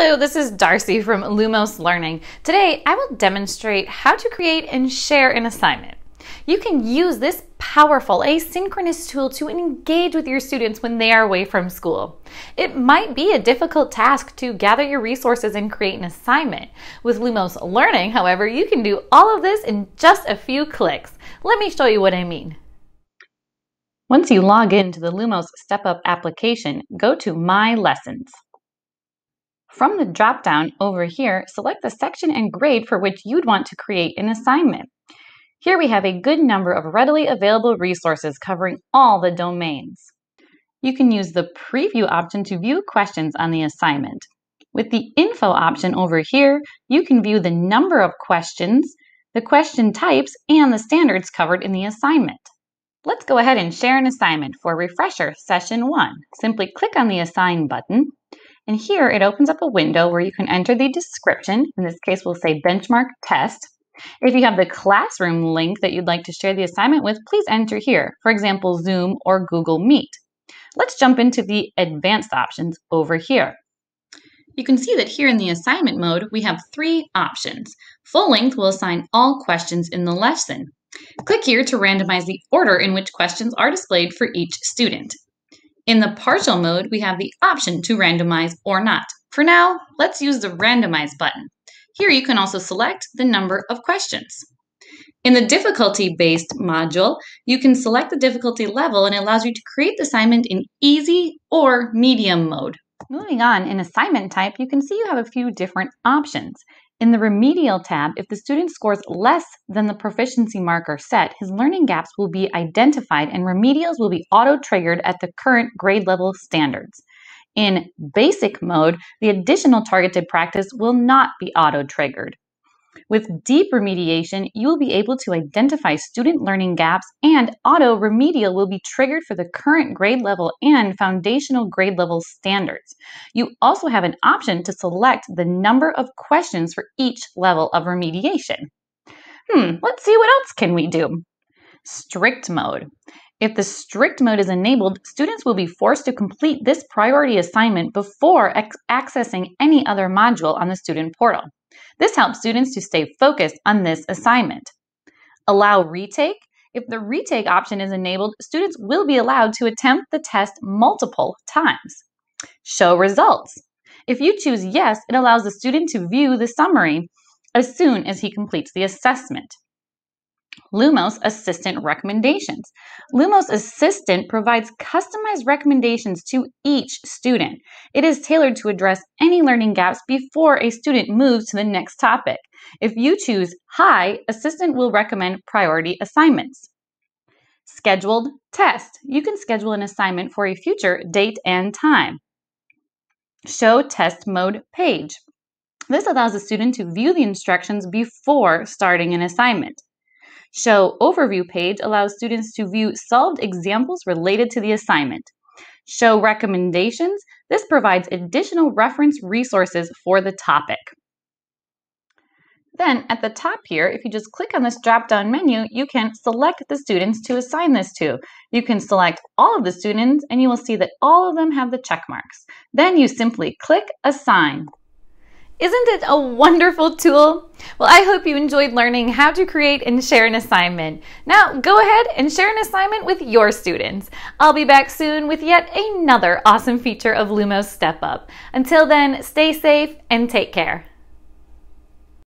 Hello, this is Darcy from Lumos Learning. Today, I will demonstrate how to create and share an assignment. You can use this powerful asynchronous tool to engage with your students when they are away from school. It might be a difficult task to gather your resources and create an assignment. With Lumos Learning, however, you can do all of this in just a few clicks. Let me show you what I mean. Once you log into the Lumos Step Up application, go to My Lessons. From the drop-down over here, select the section and grade for which you'd want to create an assignment. Here we have a good number of readily available resources covering all the domains. You can use the preview option to view questions on the assignment. With the info option over here, you can view the number of questions, the question types, and the standards covered in the assignment. Let's go ahead and share an assignment for Refresher Session 1. Simply click on the Assign button, and here it opens up a window where you can enter the description. In this case, we'll say benchmark test. If you have the classroom link that you'd like to share the assignment with, please enter here, for example, Zoom or Google Meet. Let's jump into the advanced options over here. You can see that here in the assignment mode, we have three options. Full length will assign all questions in the lesson. Click here to randomize the order in which questions are displayed for each student. In the partial mode, we have the option to randomize or not. For now, let's use the randomize button. Here you can also select the number of questions. In the difficulty-based module, you can select the difficulty level and it allows you to create the assignment in easy or medium mode. Moving on, in assignment type, you can see you have a few different options. In the remedial tab, if the student scores less than the proficiency marker set, his learning gaps will be identified and remedials will be auto-triggered at the current grade level standards. In basic mode, the additional targeted practice will not be auto-triggered. With deep remediation, you will be able to identify student learning gaps and auto remedial will be triggered for the current grade level and foundational grade level standards. You also have an option to select the number of questions for each level of remediation. Hmm, let's see what else can we do. Strict mode. If the strict mode is enabled, students will be forced to complete this priority assignment before accessing any other module on the student portal. This helps students to stay focused on this assignment. Allow retake. If the retake option is enabled, students will be allowed to attempt the test multiple times. Show results. If you choose yes, it allows the student to view the summary as soon as he completes the assessment. Lumos Assistant recommendations. Lumos Assistant provides customized recommendations to each student. It is tailored to address any learning gaps before a student moves to the next topic. If you choose High, Assistant will recommend priority assignments. Scheduled test. You can schedule an assignment for a future date and time. Show test mode page. This allows the student to view the instructions before starting an assignment. Show overview page allows students to view solved examples related to the assignment. Show recommendations, this provides additional reference resources for the topic. Then at the top here, if you just click on this drop-down menu, you can select the students to assign this to. You can select all of the students and you will see that all of them have the check marks. Then you simply click Assign. Isn't it a wonderful tool? Well, I hope you enjoyed learning how to create and share an assignment. Now, go ahead and share an assignment with your students. I'll be back soon with yet another awesome feature of Lumos Step Up. Until then, stay safe and take care.